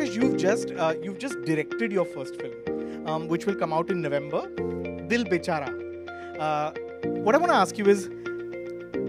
Yogesh, you've just uh, you've just directed your first film, um, which will come out in November, Dil Bechara. Uh, what I want to ask you is,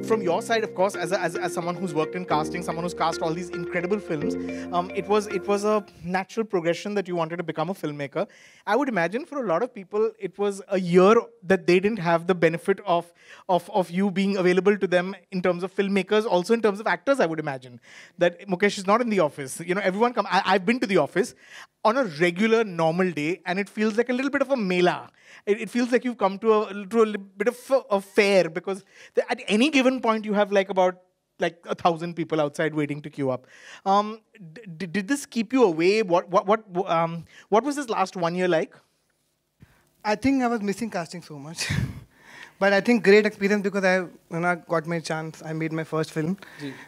from your side, of course, as, a, as, as someone who's worked in casting, someone who's cast all these incredible films, um, it was it was a natural progression that you wanted to become a filmmaker. I would imagine for a lot of people, it was a year that they didn't have the benefit of of of you being available to them in terms of filmmakers, also in terms of actors. I would imagine that Mukesh is not in the office. You know, everyone come. I, I've been to the office on a regular, normal day, and it feels like a little bit of a mela. It, it feels like you've come to a to a bit of a, fair because the, at any given given point, you have like about like a thousand people outside waiting to queue up. Um, did this keep you away? What what what um, what was this last one year like? I think I was missing casting so much. but I think great experience because I you know, got my chance. I made my first film.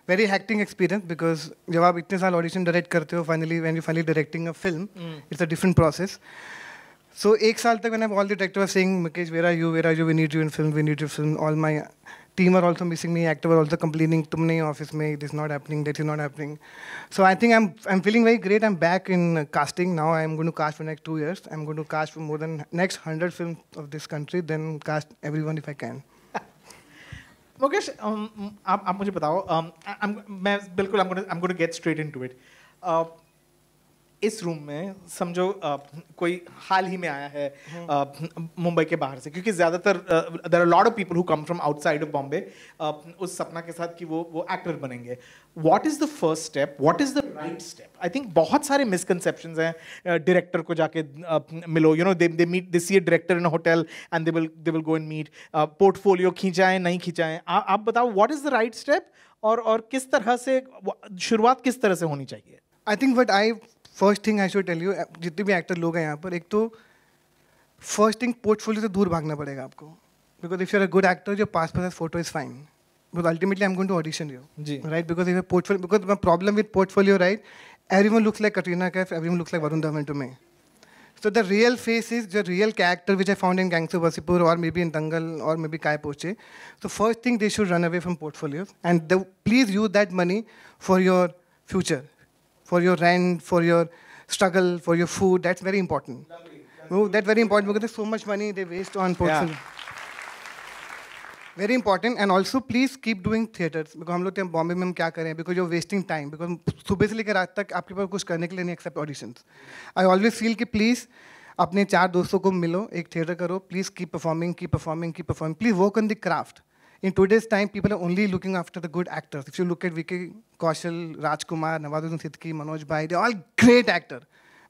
Very hectic experience because जब आप इतने साल audition direct करते हो finally when you finally directing a film, mm. it's a different process. So एक साल तक when i all the director was saying Mukesh, where are you? Where are you? We need you in film. We need you in film. All my team are also missing me. Actors are also complaining, "तुमने office में this not happening, that is not happening." So I think I'm I'm feeling very great. I'm back in casting now. I'm going to cast for next two years. I'm going to cast for more than next hundred films of this country. Then cast everyone if I can. Mukesh आप आप मुझे बताओ मैं बिल्कुल I am going to get straight into it इस room में समझो कोई हाल ही में आया है हम्म। मुंबई के बाहर से क्योंकि ज़्यादातर there are lot of people who come from outside of Bombay उस सपना के साथ कि वो वो एक्टर बनेंगे what is the first step what is the right step I think बहुत सारे मिसकनसेप्शन हैं डायरेक्टर को जाके मिलो you know they meet they see a director in hotel and they will they will go and meet portfolio खींचाएं नहीं खींचाएं आप बताओ व्हाट इज़ द राइट स्टेप और और किस तरह से शुरुआत किस तरह से होनी चाहिए I think what I first thing I should tell you जितने भी एक्टर लोग हैं यहाँ पर एक तो फर्स्ट थिंग पोर्टफोलियो से दूर भागना पड़ेगा आपको because if you're a good actor जो पास पास photo is fine because ultimately I am going to audition you ji right because if portfolio because my problem with portfolio right everyone looks like Katrina Kaif everyone looks like Varun Dhawan to me so the real face is the real character which I found in Gangs of Wasseypur और maybe in Dangal और may be काय पोचे so first thing they should run away from portfolio and the please use that money for your future for your rent, for your struggle, for your food. That's very important. Lovely. Lovely. That's very important because there's so much money they waste on personal. Yeah. Very important. And also, please keep doing theatres. Because we're लोग बॉम्बे में हम क्या करें because you wasting time because सुबह से लेकर रात तक आपके पास कुछ करने के लिए नहीं एक्सेप्ट ऑडिशन आई ऑलवेज अपने चार दोस्तों को मिलो एक थिएटर करो please keep performing keep performing keep performing please work on the craft in today's time, people are only looking after the good actors. If you look at Vicky Kaushal, Rajkumar, Nawazuddin Siddiqui, Manoj Bhai, they're all great actor.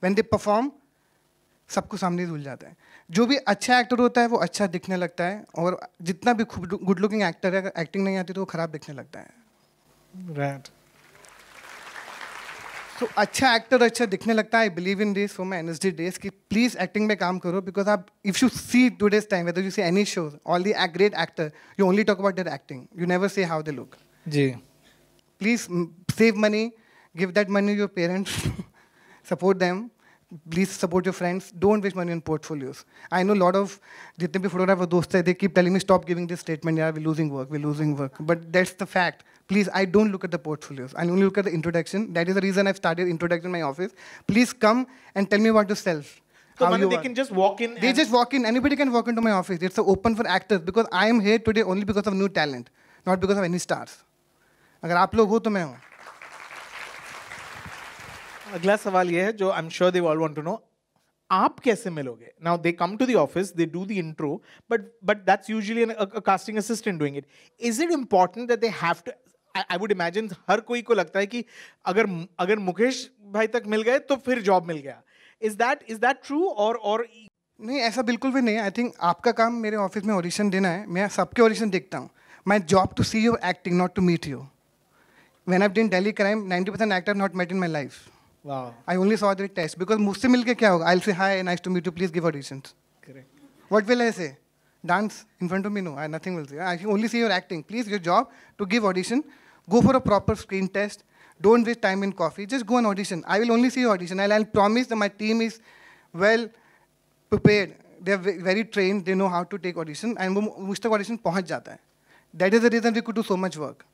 When they perform, सबको सामने धुल जाता है जो भी अच्छा actor होता है वो अच्छा दिखने लगता है और जितना भी गुड लुकिंग एक्टर है अगर एक्टिंग नहीं आती तो वो खराब दिखने लगता है राइट right. तो अच्छा एक्टर अच्छा दिखने लगता है I believe in this for my N S D days कि प्लीज एक्टिंग में काम करो बिकॉज आप if you see today's time whether you see any show all the great actor you only talk about their acting you never say how they look ji please save money give that money your parents support them please support your friends. Don't waste money on portfolios. I know a lot of jitne bhi photographer dost hai, they keep telling me stop giving this statement. Yeah, we're losing work. We're losing work. But that's the fact. Please, I don't look at the portfolios. I only look at the introduction. That is the reason I've started introduction in my office. Please come and tell me about yourself. So they are. can just walk in. They just walk in. Anybody can walk into my office. It's open for actors because I am here today only because of new talent, not because of any stars. अगर आप लोग हो तो मैं हूँ अगला सवाल ये है जो I am sure they all want to know आप कैसे मिलोगे now they come to the office they do the intro but but that's usually casting assistant doing it is it important that they have to I would imagine हर कोई को लगता है कि अगर अगर मुकेश भाई तक मिल गए तो फिर जॉब मिल गया is that is that true और और नहीं ऐसा बिल्कुल भी नहीं आई थिंक आपका काम मेरे ऑफिस में ऑडिशन देना है मैं सबके ऑडिशन देखता हूँ my job to see you acting not to meet you when I did Delhi crime ninety percent actor not met in my life I only saw that test because मुझसे मिलके क्या होगा I say hi nice to meet you please give auditions correct what will I say dance in front of me? No, I, nothing will say. I only see your acting. Please, your job to give audition. Go for a proper screen test. Don't waste time in coffee. Just go and audition. I will only see your audition. I'll, I'll promise that my team is well prepared. They're very trained. They know how to take audition. And मुझ तक audition पहुंच जाता है. That is the reason we could do so much work.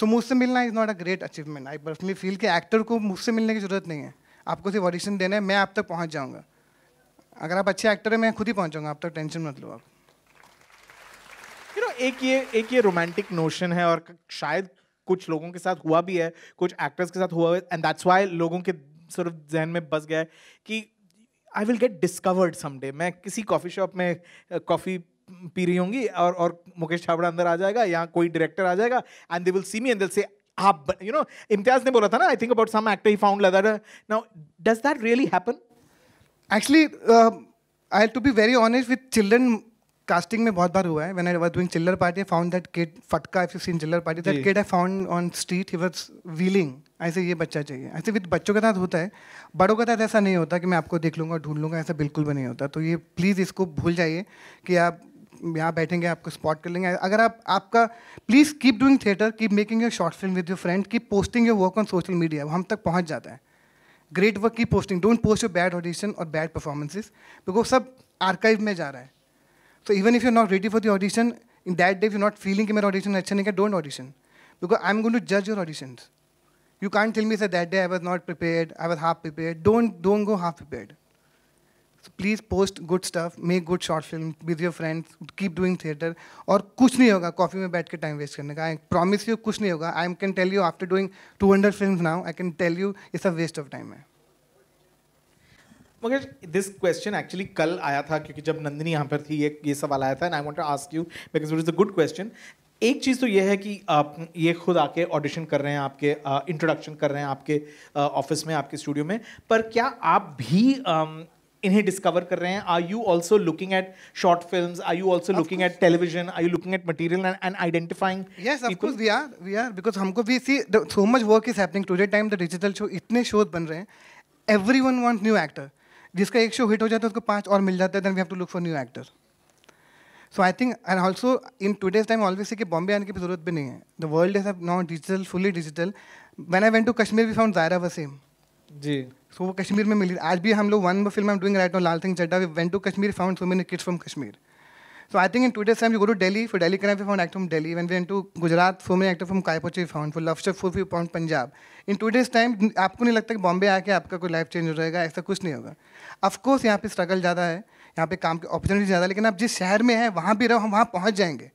So मुझसे मिलना is not a great achievement I personally feel कि actor को मुझसे मिलने की ज़रूरत नहीं है आपको सिर्फ ऑडिशन देना है मैं आप तक पहुँच जाऊँगा अगर आप अच्छे एक्टर हैं मैं खुद ही पहुँचाऊँगा आप तक टेंशन मत लो आप नो एक ये एक ये रोमांटिक नोशन है और शायद कुछ लोगों के साथ हुआ भी है कुछ एक्टर्स के साथ हुआ है एंड दैट्स वाई लोगों के सिर्फ जहन में बस गया है कि I will get discovered someday मैं किसी कॉफ़ी शॉप में कॉफ़ी पी रही होंगी और और मुकेश छाबड़ा अंदर आ जाएगा यहाँ कोई डायरेक्टर आ जाएगा and they will see me and say आप यू नो इम्तियाज ने बोला था ना I think about some actor he found later now does that really happen actually I to be very honest with children casting में बहुत बार हुआ है when I was doing Chillar party I found that kid Fatka if you seen Chillar party that kid I found on street he was wheeling ऐसे ये बच्चा चाहिए ऐसे विद बच्चों के साथ होता है बड़ों के साथ ऐसा नहीं होता कि मैं आपको देख लूँगा ढूंढ लूँगा ऐसा बिल्कुल भी नहीं होता तो ये प्लीज़ इसको भूल जाइए कि आप यहाँ बैठेंगे आपको स्पॉट कर लेंगे अगर आप आपका please keep doing theatre keep making your short film with your friend keep posting your work on social media हम तक पहुँच जाता है ग्रेट वर्क की posting don't post your bad audition और बैड परफॉर्मेंसेज बिकॉज सब आर्काइव में जा रहा है so even if you not ready for the audition in that day you not feeling कि मेरा ऑडिशन अच्छा नहीं है don't audition because I am going to जज your audition you can tell me sir that day I was not prepare I was half prepare don't don't go half prepared So please post good stuff, make good short film with your friends, keep doing theater. और कुछ नहीं होगा coffee में बैठ के time waste करने का I promise you कुछ नहीं होगा I can tell you after doing 200 film now I can tell you it's a waste of time है मगर दिस क्वेश्चन एक्चुअली कल आया था क्योंकि जब नंदिनी यहाँ पर थी ये ये सवाल आया था and I want to ask you because it is a good question एक चीज़ तो ये है कि आप ये खुद आके ऑडिशन कर रहे हैं आपके इंट्रोडक्शन कर रहे हैं आपके ऑफिस में आपके स्टूडियो में पर क्या आप भी इन्हें डिस्कवर कर रहे हैं are you also looking at short film are you also looking at television are you looking at material and identifying yes we are we are because हमको see so much work is happening time the digital show इतने shows बन रहे हैं everyone want new actor जिसका एक show hit हो जाता है उसको पाँच और मिल जाता है then we have to look for new actor so I think and also in today's time always see कि बॉम्बे आने की जरूरत भी नहीं है the world is not digital fully digital when I went to Kashmir we found Zaira Wasim ji so so, वो कश्मीर में मिली आज भी हम लोग one film I doing right no Laal Singh Chaddha we went to Kashmir found so many kids from Kashmir so I think इन today's time, you go to Delhi for Delhi can found act from Delhi one we and to Gujarat so many actor from Kaipochi found found. For Love Shop, found Punjab in today's time आपको नहीं लगता कि बॉम्बे आके आपका कोई life change हो जाएगा ऐसा कुछ नहीं होगा अफकोर्स यहाँ पे स्ट्रगल ज़्यादा है यहाँ पे काम की अपॉर्चुनिटी ज़्यादा लेकिन आप जिस शहर में है वहाँ भी रहो हम वहाँ पहुँच जाएंगे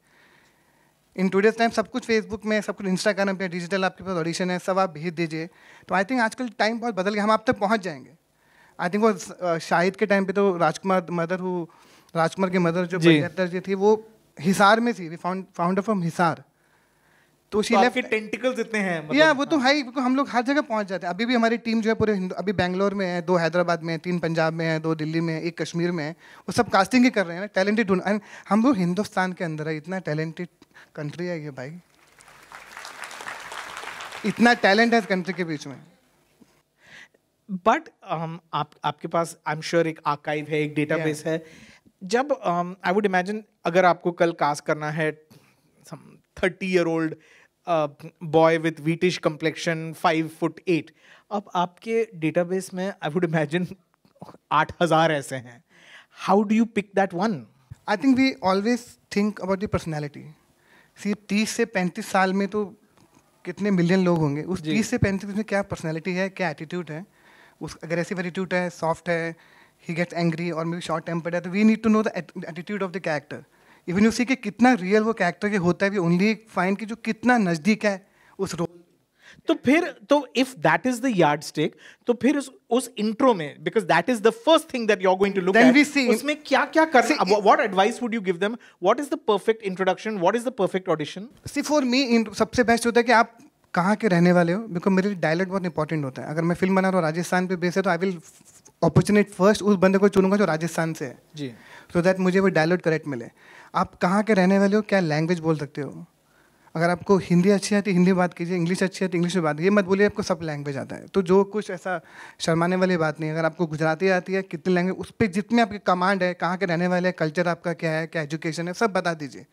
इन टूडेज टाइम सब कुछ फेसबुक में सब कुछ इंस्टाग्राम पे डिजिटल आपके पास ऑडिशन है सब आप भेज दीजिए तो आई थिंक आजकल टाइम बहुत बदल गया हम आप तक पहुँच जाएंगे आई थिंक वो शाहिद के टाइम पे तो राजकुमार मदर हु राजकुमार के मदर जो बहत्तर जी थी वो हिसार में थी फाउंडर फ्रॉम हिसार तो शी लेफ्ट टेंटिकल्स इतने हैं मतलब या वो तो है हाँ। हम लोग हर जगह पहुंच जाते हैं अभी भी हमारी टीम जो है पूरे अभी बैंगलोर में है दो हैदराबाद में है तीन पंजाब में है दो दिल्ली में है एक कश्मीर में है वो सब कास्टिंग ही कर रहे हैं ना टैलेंटेड हम लोग हिंदुस्तान के अंदर है इतना टैलेंटेड कंट्री है ये भाई इतना टैलेंट है कंट्री के बीच में बट um, आप आपके पास आई एम श्योर एक आकाइव है एक डेटाबेस yeah. है जब आई वुड इमेजिन अगर आपको कल कास्ट करना है thirty year old boy with wheatish complexion five foot eight अब आपके डेटाबेस में आई वुड इमेजिन आठ हज़ार ऐसे हैं how do you pick that one I think we always think about the personality सिर्फ तीस से पैंतीस साल में तो कितने मिलियन लोग होंगे उस तीस से पैंतीस में क्या पर्सनैलिटी है क्या एटीट्यूड है उस अग्रेसिव एटीट्यूड है सॉफ्ट है ही गेट्स एंग्री और मे बी शॉर्ट टेम्पर्ड है तो we need to know the attitude of the character even you see कि कितना रियल वो कैरेक्टर के होता है वी ओनली फाइंड कि जो कितना नज़दीक है उस रोल तो फिर तो if that is the yardstick तो फिर उस, उस इंट्रो में because that is the first thing that you are going to look at उसमें क्या क्या कर what advice would you give them what is the perfect introduction what is the perfect audition see for me सबसे best होता है कि आप कहाँ के रहने वाले हो बिकॉज मेरे लिए डायलेक्ट बहुत इंपॉर्टेंट होता है अगर मैं फिल्म बना रहा हूँ राजस्थान पे बेस है तो आई विल अपॉर्चुनिट फर्स्ट उस बंदे को चुनूंगा जो राजस्थान से है जी सो so दैट मुझे वो डायलॉग करेक्ट मिले आप कहाँ के रहने वाले हो क्या लैंग्वेज बोल सकते हो अगर आपको हिंदी अच्छी है तो हिंदी में बात कीजिए इंग्लिश अच्छी है तो इंग्लिश में बात कीजिए मत बोलिए आपको सब लैंग्वेज आता है तो जो कुछ ऐसा शर्माने वाली बात नहीं है अगर आपको गुजराती आती है कितनी लैंग्वेज उस पर जितने आपकी कमांड है कहाँ के रहने वाले हैं कल्चर आपका क्या है क्या एजुकेशन है सब बता दीजिए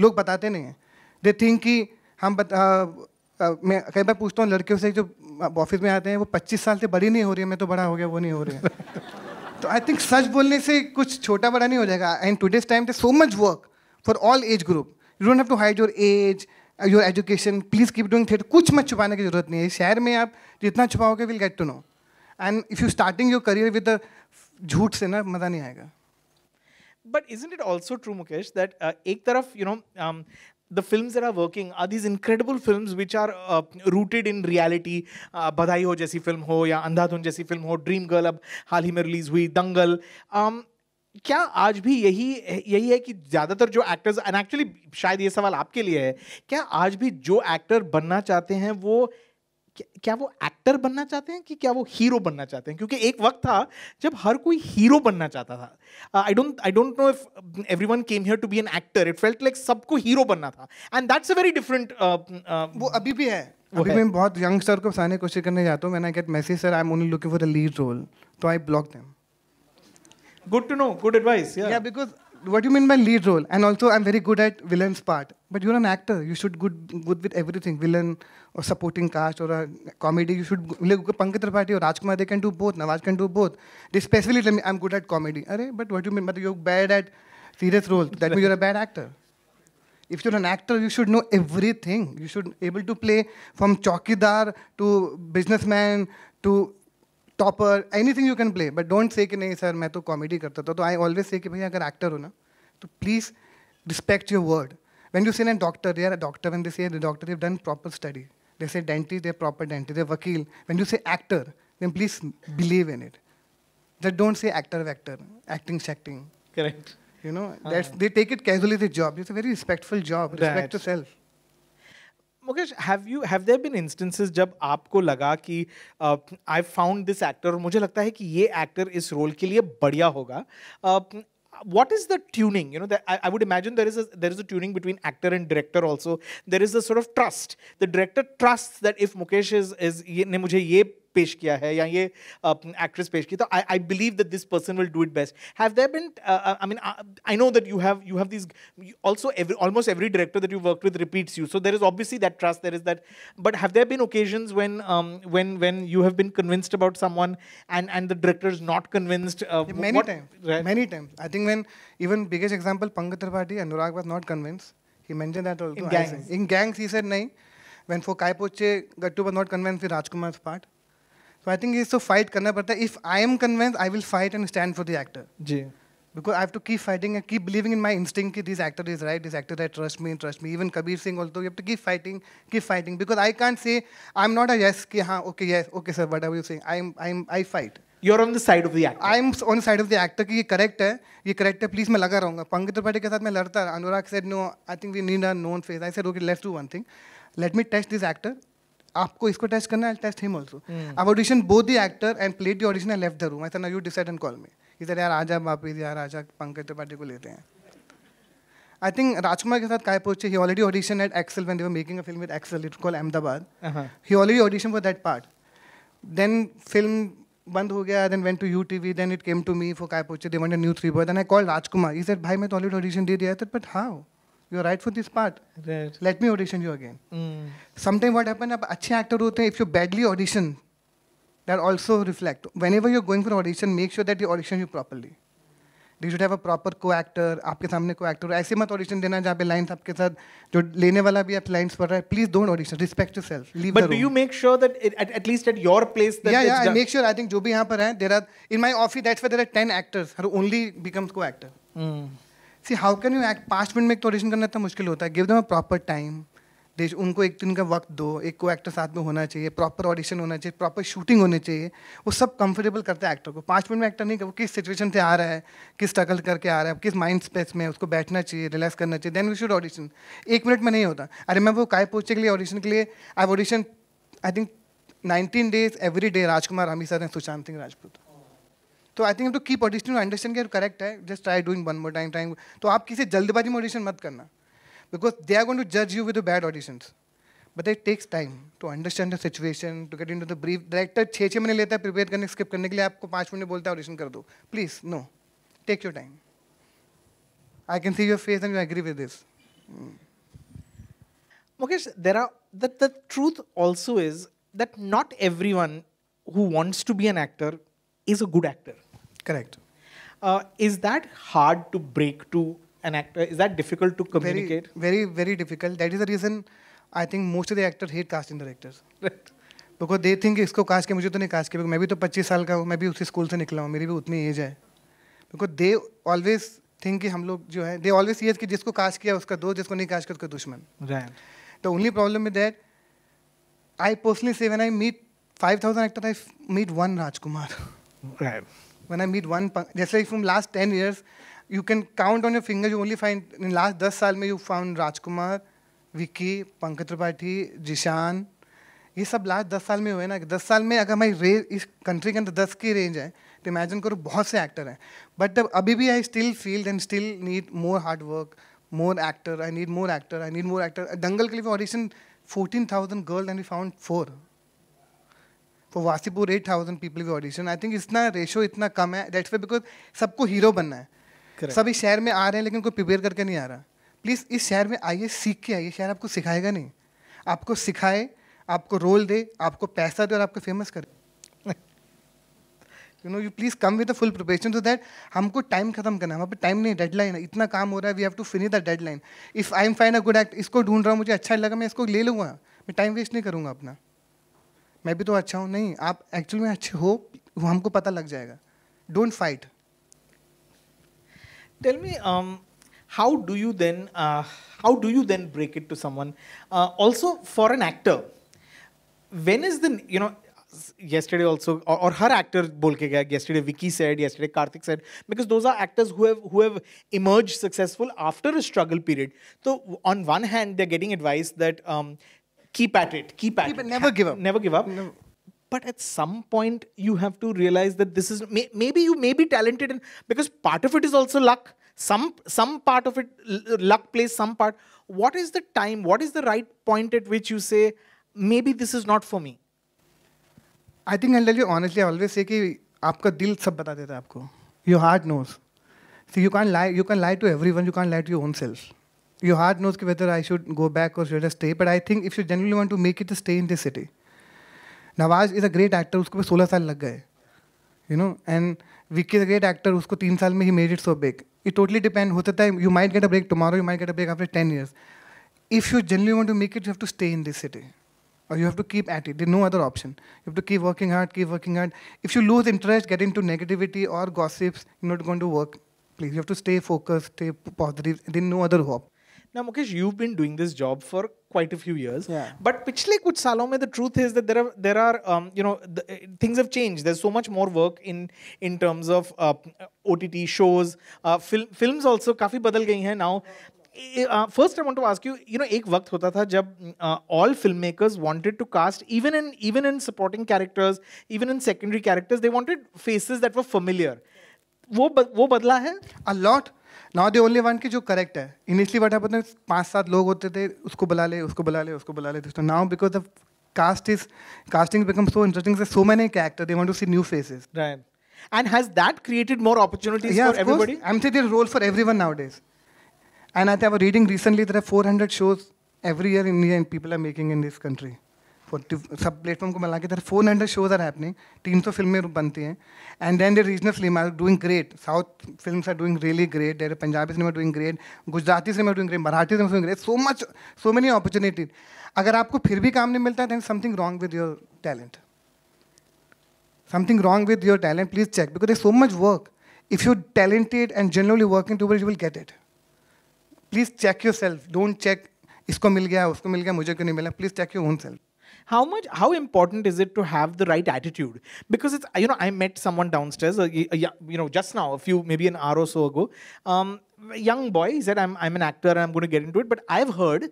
लोग बताते नहीं हैं दे थिंक कि हम बता मैं कई बार पूछता हूँ लड़कियों से जो ऑफिस में आते हैं वो पच्चीस साल से बड़ी नहीं हो रही है मैं तो बड़ा हो गया वो नहीं हो रही है तो आई थिंक सच बोलने से कुछ छोटा बड़ा नहीं हो जाएगा and today's time they so much work for all age group you don't have to hide your age your education please keep doing theatre कुछ मत छुपाने की जरूरत नहीं है शहर में आप जितना छुपाओगे will get to know and if you starting your career with झूठ से ना मज़ा नहीं आएगा but isn't it also true Mukesh that एक तरफ you know the films that are working are these incredible films which are uh, rooted in reality uh, badhai ho jaisi film ho ya andhadhun jaisi film ho dream girl ab haal hi mein release hui dangal um, क्या आज भी यही यही है कि ज्यादातर जो actors and actually शायद ये सवाल आपके लिए है क्या आज भी जो एक्टर बनना चाहते हैं वो क्या वो एक्टर बनना चाहते हैं कि क्या वो हीरो बनना चाहते हैं क्योंकि एक वक्त था जब हर कोई हीरो बनना चाहता था I don't I don't know if everyone came here to be an actor it felt like सबको हीरो बनना था and that's a very different वो अभी भी है अभी है. मैं बहुत यंगस्टर को फंसाने कोशिश करने जाता हूँ मैंने get message sir I am only looking for the lead role तो I block them Good to know. Good advice. Yeah. Yeah, because what do you mean by lead role? And also, I'm very good at villain's part. But you're an actor. You should good good with everything. Villain or supporting cast or a comedy. You should like Pankaj Tripathi or Rajkumar. They can do both. Nawaz can do both. They specifically tell me I'm good at comedy. Array, but what do you mean? But you're bad at serious roles. That means you're a bad actor. If you're an actor, you should know everything. You should able to play from chowkidar to businessman to topper anything you can play but don't say कि नहीं sir मैं तो comedy करता था तो I always say कि भाई अगर एक्टर हो ना तो please respect your word when you see an doctor there doctor when this doctor they've done proper study they say dentist there proper dentist they वकील when you say actor then please believe in it that don't say actor वैक्टर acting शैक्टिंग correct you know that's they take it casually this job it's a very respectful job respect to self Mukesh have you have there been instances जब आपको लगा कि I found this actor और मुझे लगता है कि ये एक्टर इस रोल के लिए बढ़िया होगा what is the tuning you know the, I, I, would imagine there is a there is a tuning between actor and director also there is a sort of trust the director trusts that if mukesh is is ye, ne mujhe ye पेश किया है या ये actress पेश की तो I I believe that this person will do it best have there been I mean I know that you have you have this also every almost every director that you work with repeats you so there is obviously that trust there is that but have there been occasion when when when you have been convinced about someone and and the director is not convinced many times many time I think when even biggest example Pankaj Tripathi Anurag was not convince He mentioned that also. In gangs. In gangs, he said, no. When for Kaipoche, Gattu was not convinced in Rajkumar's part. So I think इसको fight करना पड़ता है if I am convince I will fight and stand for the actor जी because I have to keep fighting and keep believing in my instinct की this actor is right this actor right trust me trust me even Kabir Singh also you have to keep fighting keep fighting because I can't say I am not a yes कि हाँ okay yes okay sir what are you saying I am I am I fight you are on the side of the actor I am on side of the actor कि ये correct है ये correct है please मैं लगा रहूंगा पंकज त्रिपाठी के साथ मैं लड़ता Anurag said no I think we need a known face I said okay let's do one thing let me test this actor आपको इसको टेस्ट करना है test him also I audition both the actor and played the audition left the room I था you decide and call me इधर यार आजा वापिस यार आजा पंकज त्रिपाठी को लेते हैं आई थिंक राजकुमार के साथ काय पहुंचे ही already audition eight axle when they making a film with axle it call Ahmedabad he already audition for that part then film बंद हो गया then went to U T V then it came to me for काय पहुंचे they wanted new three boy then I call Rajkumar is that भाई मैं तो already audition दे दिया था but how you are right for this part let me audition you again sometime what happen आप अच्छे actor होते हैं if you badly audition that also reflect whenever you're going for audition make sure that you audition you properly D should have a proper को actor आपके सामने को actor ऐसे मत ऑडिशन देना जहाँ पे लाइन्स आपके साथ जो लेने वाला भी आप लाइन्स पढ़ रहा है please don't audition respect yourself leave but you make sure that at least at your place yeah yeah make sure I think जो भी यहाँ पर है there are in my office that's way there are ten actors हर only becomes को actor see how can you act पाँच मिनट में एक तो ऑडिशन करना इतना मुश्किल होता है give them a proper time देश उनको एक दिन का वक्त दो एक को एक्टर साथ में होना चाहिए प्रॉपर ऑडिशन होना चाहिए प्रॉपर शूटिंग होनी चाहिए वो सब कंफर्टेबल करता है एक्टर को पाँच मिनट में एक्टर नहीं कर वो किस सिचुएशन से आ रहा है किस स्ट्रगल करके आ रहा है किस माइंड स्पेस में उसको बैठना चाहिए रिलैक्स करना चाहिए देन वी शुड ऑडिशन एक मिनट में नहीं होता अरे मैं वो काय पहुँचने के लिए ऑडिशन के लिए I audition I think nineteen days every day Rajkumar Rami sir and Sushant Singh Rajput तो I think to keep auditioning understand कर करेक्ट है just try doing one more time time तो आप किसी जल्दबाजी में ऑडिशन मत करना because they are going to जज you with bad audition but it takes time to understand the situation to get in to the brief director छः छः महीने लेता है प्रिपेयर करने स्किप करने के लिए आपको पाँच मिनट बोलता है ऑडिशन कर दो please no take your time I can see your face and you agree with this Mukesh, there are the, the truth also is that not everyone who wants to be an actor is a good actor. Correct. Uh, is that hard to break to an actor? Is that difficult to communicate? Very, very, very difficult. That is the reason I think most of the actors hate casting directors. Right. Because they think इसको cast के मुझे तो नहीं cast किया मैं भी तो 25 साल का हूँ मैं भी उसी स्कूल से निकला हूँ मेरी भी उतनी एज है बिकॉज दे ऑलवेज थिंक कि हम लोग जो है दे ऑलवेज ये कि जिसको कास्ट किया उसका दोस्त जिसको नहीं कास्ट किया उसका दुश्मन the only problem is that I personally say when I meet five thousand actor I meet one Rajkumar right one I meet one जैसे from last ten years you can count on your finger you only find find, last दस साल में you found Rajkumar, Vicky Pankaj Tripathi, Zeeshan, ये सब last दस साल में हुए ना दस साल में अगर हमारी रेज इस कंट्री के अंदर दस की रेंज है तो इमेजिन करो बहुत से एक्टर हैं बट अभी भी I still feel than still need more hard work more actor I need more actor I need more actor Dangal के लिए audition fourteen thousand girl and we found four for Wasseypur eight thousand people we audition I think इतना ratio इतना कम है that's way because सबको hero बनना है Correct. सब इस शहर में आ रहे हैं लेकिन कोई प्रिपेयर करके नहीं आ रहा प्लीज़ इस शहर में आइए सीख के आइए शहर आपको सिखाएगा नहीं आपको सिखाए आपको रोल दे आपको पैसा दे और आपको फेमस करे you know you please come with full preparation so that हमको टाइम खत्म करना है पर टाइम नहीं डेडलाइन है इतना काम हो रहा है we have to finish the deadline if I am fine a good act इसको ढूंढ रहा हूँ मुझे अच्छा लगा मैं इसको ले लूँगा मैं टाइम वेस्ट नहीं करूँगा अपना मैं भी तो अच्छा हूँ नहीं आप एक्चुअल में अच्छे हो वो हमको पता लग जाएगा don't fight tell me how do you then how do you then break it to to also for an actor when is when you know yesterday also or, or her actor bol ke gaya yesterday vicky said yesterday karthik said because those are actors who have who have emerged successful after a struggle period so on one hand they're getting advice that um, keep at it keep at keep it never give up never give up never. but at some point you have to realize that this is may, maybe you may be talented and because part of it is also luck some some part of it luck plays some part what is the time what is the right point at which you say maybe this is not for me I think I'll tell you honestly. I always say सब your heart knows. आपको you can't lie. You can lie to everyone. You can everyone you can lie to your heart knows whether I should go back or should I stay. But I think if you genuinely want to make it, stay in this city. Nawaz is a great actor. उसको भी 16 साल लग गए you know. And Vicky is a great actor. उसको तीन साल में ही made it so big. It totally depend होते थे you might get a break tomorrow, you might get a break after 10 years. If you genuinely want to make it, you have to stay in this city, or you have to keep at it. There's no other option. You have to keep working hard, keep working hard. If you lose interest, get into negativity or gossips, you're not going to work. Please, you have to stay focused, stay positive. There's no other hope. Now, Mukesh, you've been doing this job for quite a few years. Yeah. But pichle kuch salon mein, the truth is that there are, there are um, you know, eh, things have changed. There's so much more work in in terms of uh, OTT shows. Uh, films also kafi badal gayi hain now. Eh, eh, uh, first, I want to ask you, you know, ek vakt hota tha jab all filmmakers wanted to cast, even in even in supporting characters, even in secondary characters, they wanted faces that were familiar. Wo, wo badla hai? lot. Now they only one की जो correct है initially what happen पाँच सात लोग होते थे उसको बुला ले उसको बुला ले उसको बुला ले तो now because the cast is casting become so interesting so so character they want to see new faces And has that created more opportunities yeah, for everybody? Course. I'm saying there's role for everyone nowadays. And I was reading recently there are 400 shows every year in India and people are making in this country. सब platform को मिला के there four hundred shows are happening तीन सौ फिल्में बनती हैं and then there regional film are doing great south film are doing really great there Punjabi cinema doing great Gujarati cinema doing great Marathi cinema doing great so much so many opportunity अगर आपको फिर भी काम नहीं मिलता है then something wrong with your talent something wrong with your talent please check because is so much work if you talented and generally working to you will get it please check yourself don't check इसको मिल गया उसको मिल गया मुझे क्यों नहीं मिला please check your own self how much how important is it to have the right attitude because it's you know i met someone downstairs uh, uh, you know just now a few maybe an hour or so ago um, young boy he said i'm i'm an actor and i'm going to get into it but i've heard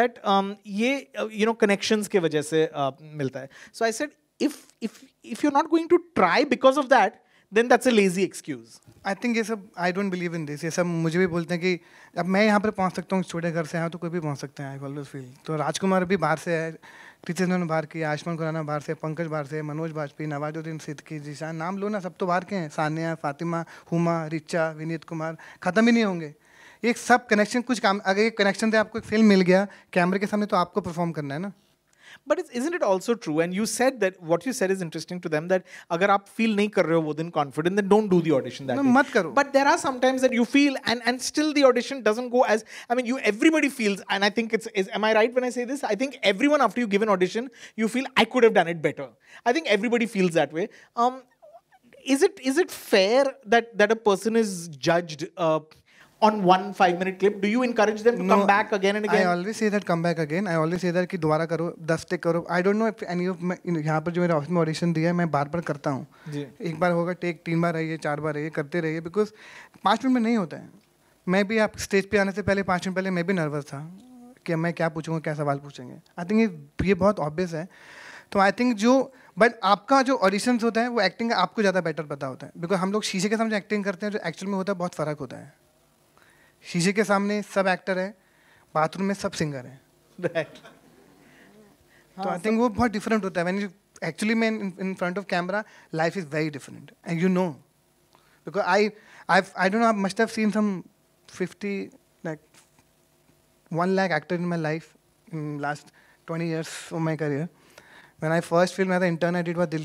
that um, ye uh, you know connections ke wajah se uh, milta hai so i said if if if you're not going to try because of that then that's a lazy excuse. I think ये सब I don't believe in this ये सब मुझे भी बोलते हैं कि अब मैं यहाँ पर पहुँच सकता हूँ छोटे घर से आया तो कोई भी पहुँच सकते हैं आई ऑलवेज फील तो राजकुमार भी बाहर से है रिचेंद्रन की आयुष्मान खुराना बाहर से पंकज बाहर से मनोज बाजपेयी नवाजुद्दीन सिद्दकी जीशान नाम लो ना सब तो बाहर के हैं सानिया फातिमा हुमा रिचा विनीत कुमार ख़त्म ही नहीं होंगे एक सब कनेक्शन कुछ काम अगर एक कनेक्शन थे आपको एक फिल्म मिल गया कैमरे के सामने तो आपको परफॉर्म करना है ना but isn't it also true and you said that what you said is interesting to them that agar aap feel nahi confident then don't do the audition that no, day. but there are sometimes that you feel and and still the audition doesn't go as i mean you everybody feels and i think it's am i right when i say this i think everyone after you give an audition you feel i could have done it better i think everybody feels that way um, is it is it fair that that a person is judged uh, on one five minute clip do you encourage them to no, come back again and again i always say that come back again i always say that कि दोबारा करो दस take करो I don't know if any of yahan यहाँ पर जो office mein audition audition दिया है मैं बार बार करता हूँ एक बार होगा टेक तीन बार रहिए चार बार रहिए करते रहिए बिकॉज पाँच मिनट में नहीं होता है मैं भी आप स्टेज पे आने से पहले पाँच मिनट पहले मैं भी नर्वस था कि मैं क्या पूछूंगा क्या सवाल पूछेंगे आई थिंक ये बहुत ऑब्वियस है तो आई थिंक जो बट आपका जो ऑडिशन होता है वो एक्टिंग का आपको ज़्यादा बेटर पता होता है बिकॉज हम लोग शीशे के सामने एक्टिंग करते हैं जो एक्चुअल में होता है बहुत फ़र्क होता है शीशे के सामने सब एक्टर हैं बाथरूम में सब सिंगर हैं तो आई हाँ, थिंक वो बहुत डिफरेंट होता है व्हेन एक्चुअली मैं in front of camera life is very different and you know because I I I don't know must have seen some fifty like one lakh actor in my life in last twenty years of my career when I first film as an intern i did was dil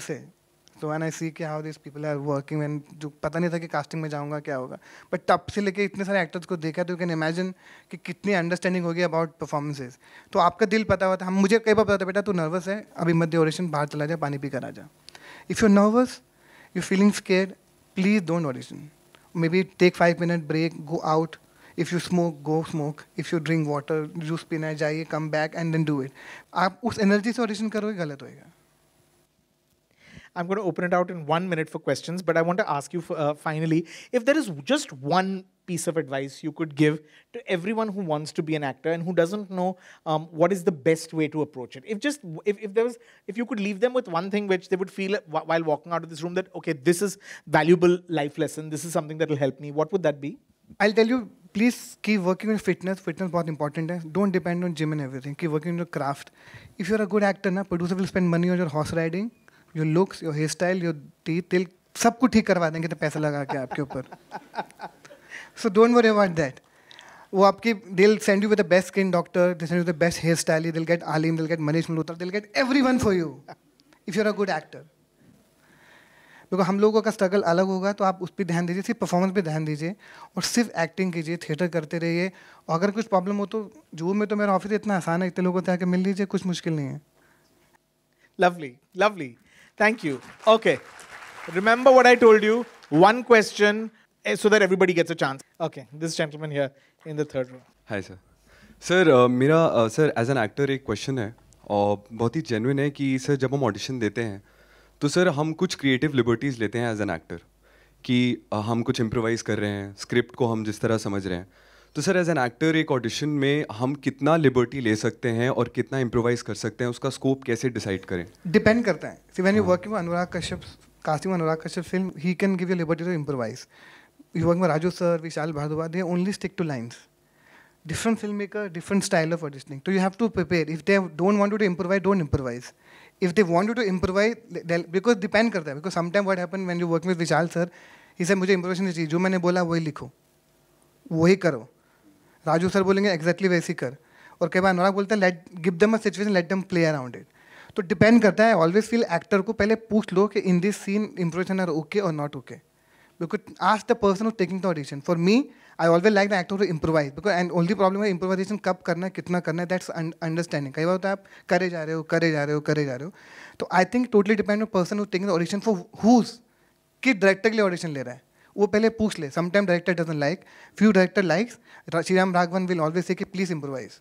so when I see कि how this people are working and जो पता नहीं था कि casting में जाऊँगा क्या होगा बट तब से लेके इतने सारे एक्टर्स को देखा तो यू कैन इमेजिन कि कितनी अंडरस्टैंडिंग होगी अबाउट परफॉर्मेंसेज तो आपका दिल पता हुआ था हम मुझे कई बार पता था बेटा तू नर्वस है अभी मध्य ऑडिशन बाहर चला जा पानी पी कर आ जा if you nervous you feelings care please don't audition maybe take five minute break go out if you smoke go smoke if you drink water juice पीना है जाइए come back and then do it आप उस energy से audition करोगे गलत होएगा I'm going to open it out in one minute for questions, but I want to ask you for, uh, finally if there is just one piece of advice you could give to everyone who wants to be an actor and who doesn't know um, what is the best way to approach it. If just if, if there was if you could leave them with one thing which they would feel while walking out of this room that okay this is valuable life lesson this is something that will help me what would that be? I'll tell you please keep working on fitness. Fitness is very important. Eh? Don't depend on gym and everything. Keep working on your craft. If you're a good actor, na, producer will spend money on your horse riding. Your looks your hair style your टी तिल सब कुछ ठीक करवा देंगे तो पैसा लगा के आपके ऊपर so don't worry about that वो आपकी they'll send you with the best skin doctor they'll send you the best hair style they'll get Aalim they'll get Manish Malhotra they'll get everyone for you if you are a good actor because हम लोगों का struggle अलग होगा तो आप उस पर ध्यान दीजिए सिर्फ परफॉर्मेंस पर ध्यान दीजिए और सिर्फ एक्टिंग कीजिए थिएटर करते रहिए और अगर कुछ प्रॉब्लम हो तो जू में तो मेरा ऑफिस इतना आसान है इतने लोगों से आके मिल लीजिए कुछ मुश्किल नहीं है lovely lovely Thank you. Okay. Remember what I told you. One question eh, so that everybody gets a chance. Okay. This gentleman here in the third row. Hi, sir. Sir मेरा सर एज एन एक्टर एक question है और बहुत ही genuine है कि sir जब हम audition देते हैं तो सर हम कुछ क्रिएटिव लिबर्टीज़ लेते हैं एज एन एक्टर कि uh, हम कुछ इम्प्रोवाइज़ कर रहे हैं स्क्रिप्ट को हम जिस तरह समझ रहे हैं तो सर एज एन एक्टर एक ऑडिशन में हम कितना लिबर्टी ले सकते हैं और कितना इम्प्रोवाइज कर सकते हैं उसका स्कोप कैसे डिसाइड करें डिपेंड करता है see when you working Anurag Kashyap casting Anurag Kashyap film he can give you liberty to improvise you working Raju sir Vishal Bhardwaj they only stick to lines different filmmaker, different style of auditioning. So you have to prepare. If they don't want you to improvise, don't improvise. If they want you to improvise, they'll, because depend करता है. Because sometimes what happened when you working with Vishal sir, he said मुझे improvisation नहीं चाहिए. जो मैंने बोला वही लिखो, वही करो. राजू सर बोलेंगे एग्जैक्टली वैसे कर और कई बार अनुराग बोलते हैं let give them a situation let them play around it तो डिपेंड करता है ऑलवेज फील एक्टर को पहले पूछ लो कि in this scene improvisation are okay और not okay because as the person of taking the audition for me I always like the actor to improvise because and only problem है improvisation कब करना है कितना करना है दैट्स अंडरस्टैंडिंग कई बार होता है आप करे जा रहे हो करे जा रहे हो करे जा रहे हो तो I think totally depend on person of taking the audition for whose किस डायरेक्टर के लिए ऑडिशन ले रहा है वो पहले पूछ ले sometime director doesn't like few director likes Sriram Raghavan will always say please improvise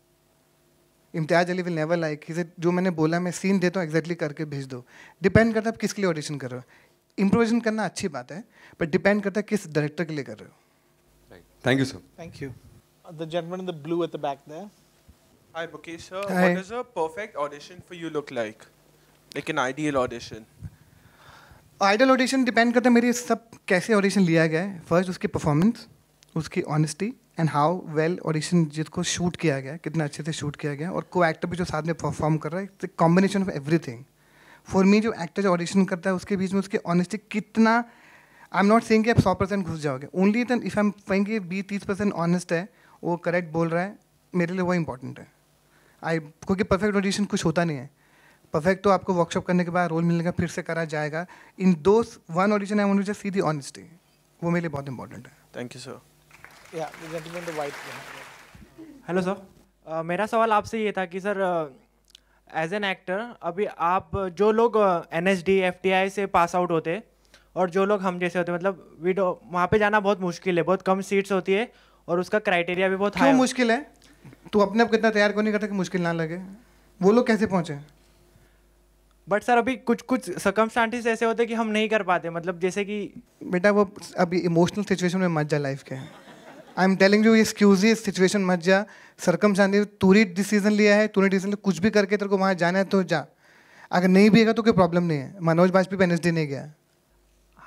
Imtiaz Ali will never like इसे जो मैंने बोला मैं सीन देता हूँ एग्जैक्टली करके भेज दो डिपेंड करता है आप किसके लिए ऑडिशन कर रहे हो इम्प्रोविजन करना अच्छी बात है बट डिपेंड करता है किस डायरेक्टर के लिए कर रहे हो thank you sir thank you the gentleman in the blue at the back there Hi, Bukesh sir. Hi. What does a perfect audition for you look like? Like an ideal audition? Ideal audition depend करता है मेरी सब कैसे audition लिया गया है first उसकी performance उसकी honesty and how well audition जिसको शूट किया गया कितना अच्छे से शूट किया गया और को एक्टर भी जो साथ में परफॉर्म कर रहा है it's combination of everything for me जो एक्टर जो ऑडिशन करता है उसके बीच में उसकी ऑनेस्टी कितना आई एम नॉट सेइंग कि आप सौ परसेंट घुस जाओगे ओनली देन इफ एम कहेंगे बीस तीस परसेंट ऑनेस्ट है वो करेक्ट बोल रहा है मेरे लिए वो इंपॉर्टेंट है आई क्योंकि परफेक्ट ऑडिशन कुछ होता नहीं है परफेक्ट तो आपको वर्कशॉप करने के बाद रोल मिलने का फिर से करा जाएगा इन दो one audition I want to see the honesty वो मेरे लिए बहुत इंपॉर्टेंट है थैंक यू सर या gentleman the white hello sir मेरा सवाल आपसे ये था कि सर एज एन एक्टर अभी आप uh, जो लोग N S D F T I से पास आउट होते और जो लोग हम जैसे होते मतलब वीडो वहाँ पे जाना बहुत मुश्किल है बहुत कम सीट्स होती है और उसका क्राइटेरिया भी बहुत हाई मुश्किल है तो अपने आप कितना तैयार क्यों नहीं करता कि मुश्किल ना लगे वो लोग कैसे पहुँचे बट सर अभी कुछ कुछ सर्कमस्टांसिस ऐसे होते कि हम नहीं कर पाते मतलब जैसे कि बेटा वो अभी इमोशनल सिचुएशन में मत जा लाइफ के I am telling you excuse ही सिचुएशन मत जा सरकम तूने डिसीजन लिया है तूने डिसीजन कुछ भी करके तेरे को वहाँ जाना है तो जा अगर नहीं भी है तो कोई प्रॉब्लम नहीं है मनोज वाजपेयी पे डी नहीं गया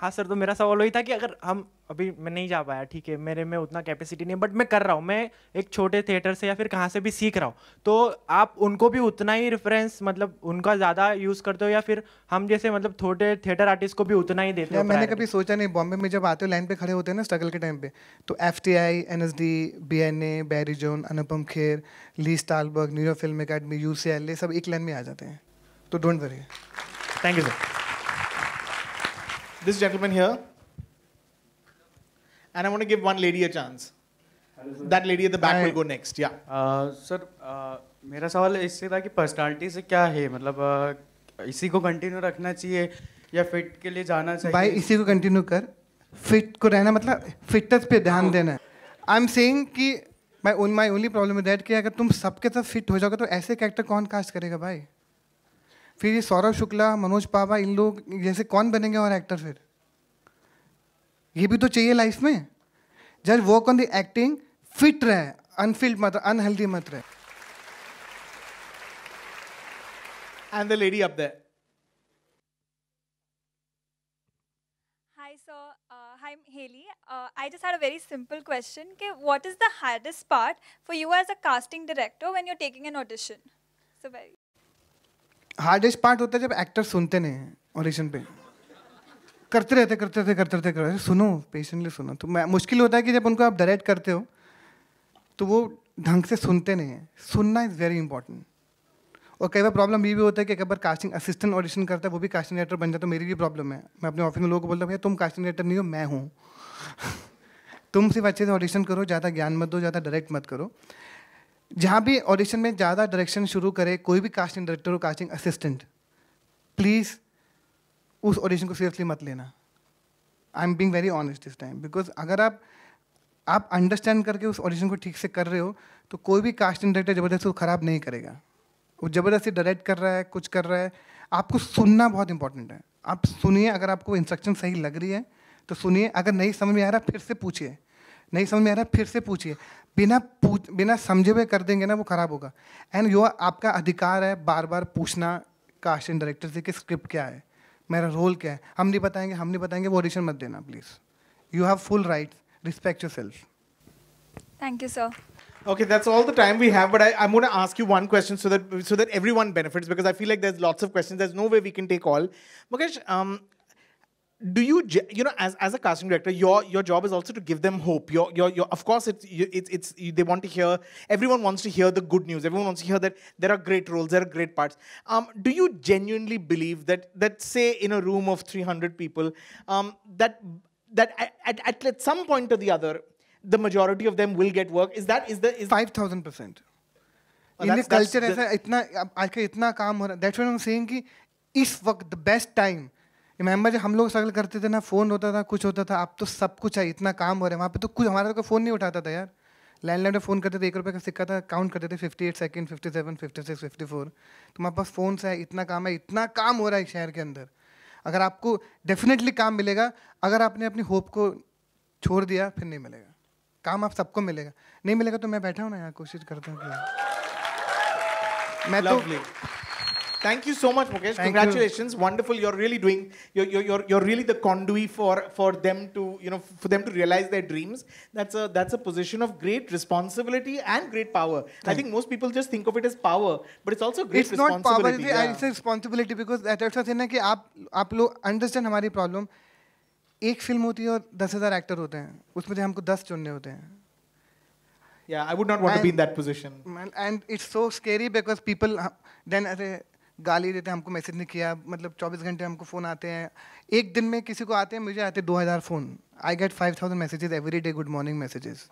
हाँ सर तो मेरा सवाल वही था कि अगर हम अभी मैं नहीं जा पाया ठीक है मेरे में उतना कैपेसिटी नहीं है बट मैं कर रहा हूँ मैं एक छोटे थिएटर से या फिर कहाँ से भी सीख रहा हूँ तो आप उनको भी उतना ही रेफरेंस मतलब उनका ज़्यादा यूज़ करते हो या फिर हम जैसे मतलब छोटे थिएटर आर्टिस्ट को भी उतना ही देते हो मैंने कभी सोचा नहीं बॉम्बे में जब आते हो लाइन पर खड़े होते हैं ना स्ट्रगल के टाइम पर तो F T I N S D B N A Barry John Anupam Kher Lee Strasberg New York film academy U C L A सब एक लाइन में आ जाते हैं तो don't worry thank you sir this gentleman here. And I want to give one lady a chance. Hello, that lady at the back Hi. will go next. Yeah. Sir uh, uh, मेरा सवाल इससे था कि personality से क्या है मतलब uh, इसी को कंटिन्यू रखना चाहिए या फिट के लिए जाना चाहिए भाई इसी को कंटिन्यू कर फिट को रहना मतलब फिटनेस पे ध्यान oh. देना आई एम सेइंग कि माय ओनली प्रॉब्लम दैट कि अगर तुम सबके साथ फिट हो जाओगे तो ऐसे कैरेक्टर कौन कास्ट करेगा भाई फिर ये सौरभ शुक्ला मनोज पापा इन लोग जैसे कौन बनेंगे और एक्टर फिर ये भी तो चाहिए लाइफ में just work on the acting fit रहे अनफिल्ड मत अनहेल्दी मत रहे and the lady up there. Uh, Haley. Uh, I just had a very simple question. Okay, what is the hardest part for you as a casting director when you're taking an audition? So very. Hardest part होता है जब actor सुनते नहीं हैं audition पे करते रहते करते रहते करते रहते करते सुनो पेशेंटली सुनो तो मैं मुश्किल होता है कि जब उनको आप डायरेक्ट करते हो तो वो ढंग से सुनते नहीं हैं सुनना इज़ वेरी इंपॉर्टेंट और कई बार प्रॉब्लम ये भी होता है कि कई बार कास्टिंग असिस्टेंट ऑडिशन करता है वो भी कास्टिंग डायरेक्टर बन जाता है तो मेरी भी प्रॉब्लम है मैं अपने ऑफिस में लोगों को बोलता हूँ भैया तुम कास्टिंग डायरेक्टर नहीं हो मैं हूँ तुम सिर्फ अच्छे से ऑडिशन करो ज़्यादा ज्ञान मत दो ज़्यादा डायरेक्ट मत करो जहाँ भी ऑडिशन में ज़्यादा डायरेक्शन शुरू करे कोई भी कास्टिंग डायरेक्टर हो कास्टिंग असिस्टेंट प्लीज़ उस ऑडिशन को सीरियसली मत लेना I am being very honest this time because अगर आप आप अंडरस्टैंड करके उस ऑडिशन को ठीक से कर रहे हो तो कोई भी कास्टिंग डायरेक्टर ज़बरदस्ती वो ख़राब नहीं करेगा वो ज़बरदस्ती डायरेक्ट कर रहा है कुछ कर रहा है आपको सुनना बहुत इंपॉर्टेंट है आप सुनिए अगर आपको इंस्ट्रक्शन सही लग रही है तो सुनिए अगर नहीं समझ में आ रहा फिर से पूछिए नहीं समझ में आ रहा फिर से पूछिए बिना पूछ बिना समझे हुए कर देंगे ना वो खराब होगा एंड यो आपका अधिकार है बार बार पूछना कास्ट एंड डायरेक्टर से कि स्क्रिप्ट क्या है मेरा रोल क्या है हम नहीं बताएंगे हम नहीं बताएंगे वो ऑडिशन मत देना please you have full right respect yourself thank you sir okay that's all the time we have but I, I'm going to ask you one question so that so that everyone benefits because i feel like there's lots of questions there's no way we can take all mukesh um, do you you know as, as a casting director your your job is also to give them hope your your, your of course it's it's, it's you, they want to hear everyone wants to hear the good news everyone wants to hear that there are great roles there are great parts um, do you genuinely believe that that say in a room of 300 people um, that that at, at, at some point or the other the majority of them will get work is that is the is 5000% in culture ऐसा इतना आज का इतना काम हो रहा That's that's I'm saying saying कि इस वक्त द रिमेंबर जब हम लोग स्ट्रगल करते थे ना फ़ोन होता था कुछ होता था अब तो सब कुछ है इतना काम हो रहा है वहाँ पे तो कुछ हमारा तो फ़ोन नहीं उठाता था यार लैंडलाइन पे फ़ोन करते थे एक रुपये का सिक्का था काउंट करते थे fifty eight second fifty seven fifty six fifty four तो हमारे पास फ़ोन से है इतना काम है इतना काम हो रहा है शहर के अंदर अगर आपको डेफिनेटली काम मिलेगा अगर आपने अपनी होप को छोड़ दिया फिर नहीं मिलेगा काम आप सबको मिलेगा नहीं मिलेगा तो मैं बैठा हूँ ना यहाँ कोशिश करता हूँ मैं तो Thank you so much, Mukesh. Thank Congratulations, you. wonderful. You're really doing. You're, you're, you're really the conduit for for them to you know for them to realize their dreams. That's a that's a position of great responsibility and great power. Thank I think most people just think of it as power, but it's also great it's responsibility. It's not power. Yeah. It's a responsibility because that's what i ना कि आप आप लोग understand एक film होती है और दस हज़ार एक्टर होते हैं उसमें से हमको दस चुनने होते हैं Yeah, I would not want to be in that position. And it's so scary because people then गाली देते हैं हमको मैसेज नहीं किया मतलब 24 घंटे हमको फ़ोन आते हैं एक दिन में किसी को आते हैं मुझे आते हैं दो हज़ार phone I get five thousand messages every day good morning messages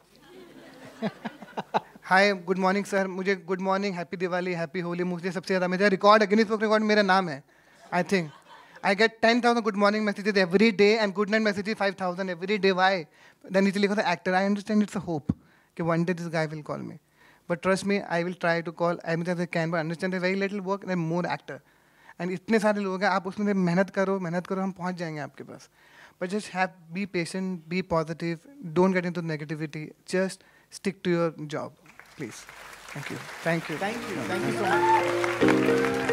hi good morning sir मुझे good morning happy Diwali happy Holi मुझे सबसे ज़्यादा मेरा रिकॉर्ड है बुक रिकॉर्ड मेरा नाम है I think I get ten thousand good morning messages every day and good night messages five thousand every day why then is लिखा था actor I understand it's a hope कि one day this guy will call me but trust me I will try to call I mean can understand very little work and more actor and इतने सारे लोग हैं आप उसमें से मेहनत करो मेहनत करो हम पहुँच जाएंगे आपके पास but just have be patient be positive don't get in to negativity just stick to your job please thank you thank you thank you thank you so much